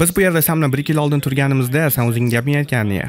biz bu yerda sandan bir yil oldin turganimizda san o'zing gapni aytganding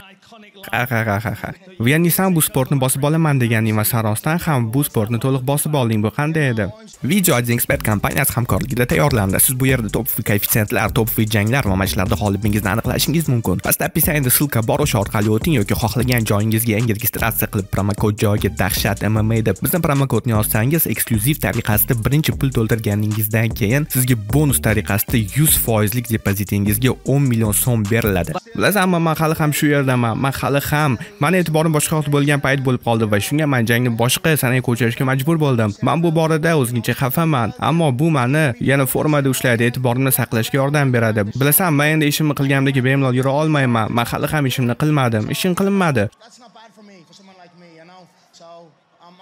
ha ha va yani san bu sportni bosib olaman deganding va sarostan ham bu sportni to'liq bosib olding bu qanday edi video expert kompaniyasi hamkorligida tayyorlandi siz bu yerda top koeffitsiyentlar top janglar va matchlarda g'olibingizni aniqlashingiz mumkin pastda описаниеda ссылка bor o'sha orqali o'ting yoki xohlagan joyingizga yangi registratsiya qilib promokod joyiga dahshat mma deb bizni promokodni yozsangiz eksklyuziv tariqasida birinchi pul to'ldirganingizdan keyin sizga bonus tariqasida yuz foizlik depozitingizga 10 million so'm beriladi bilasanmi man hali ham shu yerdaman man hali ham mani e'tiborim boshqa yoqda bo'lgan payt bo'lib qoldi va shunga man jangni boshqa sanaga ko'chirishga majbur bo'ldim man bu borada o'zgincha xafaman ammo bu mani yana formada ushlaydi e'tiborimni saqlashga yordam beradi bilasan man endi ishimni qilganimdagi bemalol yura olmayman man hali ham ishimni qilmadim ishim qilinmadi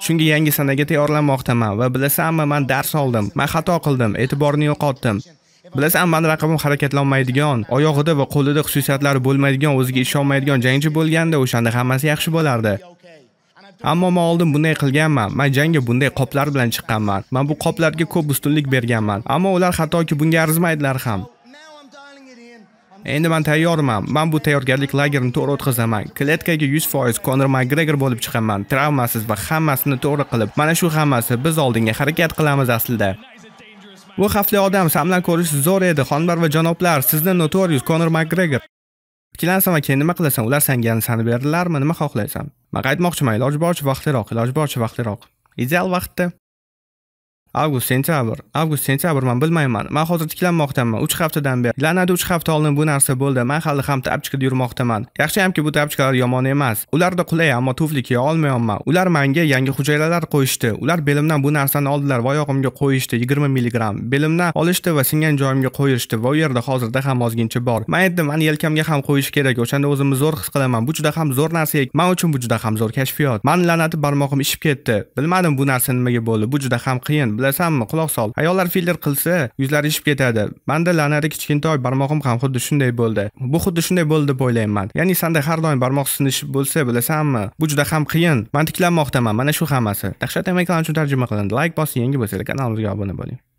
shunga yangi sanaga tayyorlanmoqdaman va bilasanmi man dars oldim man xato qildim e'tiborni yo'qotdim Bilasan, mani raqibim harakatlanmaydigan, oyog'ida va qo'lida xususiyatlari bo'lmaydigan, o'ziga ishonmaydigan jangchi bo'lganda o'shanda hammasi yaxshi bo'lardi. Ammo men oldin bunday qilganman. Men jangga bunday qoplar bilan chiqqanman. Men bu qoplarga ko'p ustunlik berganman. Ammo ular hattoki bunga arzimaydilar ham. Endi men tayyorman. Men bu tayyorgarlik lagerini to'g'ri o'tkazaman. Kletkaga 100% Conor McGregor bo'lib chiqaman. Travmasiz va hammasini to'g'ri qilib, mana shu hammasi biz oldinga harakat qilamiz aslida. Bu xavfli odam samlan ko'rish zo'r edi, xonbar va janoblar, sizni Notorious Conor McGregor. Ikkilansan va keyin nima qilasan? Ular senga ansani berdilarmi? Nima xohlaysan? Men aytmoqchiman, iloji boricha vaqtliroq, iloji boricha vaqtliroq. Ideal vaqtda avgust sentyabr avgust sentyabr man bilmayman man hozir tiklanmoqdaman 3 haftadan beri lanadi 3 hafta oldin bu narsa bo'ldi man hali ham tapchikada yurmoqdaman yaxshiyamki bu tapchikalar yomon emas ularda qulay ammo tufli kiya olmayapman ular manga yangi hujayralar qo'yishdi ular belimdan bu narsani oldilar va oyog'imga qo'yishdi 20 milligram belimdan olishdi va singan joyimga qo'yishdi va u yerda hozirda ham ozgincha bor man aytdim mani yelkamga ham qo'yish kerak o'shanda o'zimni zo'r his qilaman bu juda ham zo'r narsa man uchun bu juda ham zo'r kashfiyot man lanati barmog'im ishib ketdi bilmadim bu narsa nimaga bo'ldi bu juda ham qiyin bilasanmi quloq sol ayollar filler qilsa yuzlari ishib ketadi manda lanari kichkintoy barmog'im ham xuddi shunday bo'ldi bu xuddi shunday bo'ldi deb o'ylayman ya'ni sanda har doim barmoq sinishib bo'lsa bilasanmi bu juda ham qiyin man tiklanmoqdaman mana shu hammasi dahshat emaklar uchun tarjima qilindi layk bosing yangi bo'lsanglar kanalimizga obuna bo'ling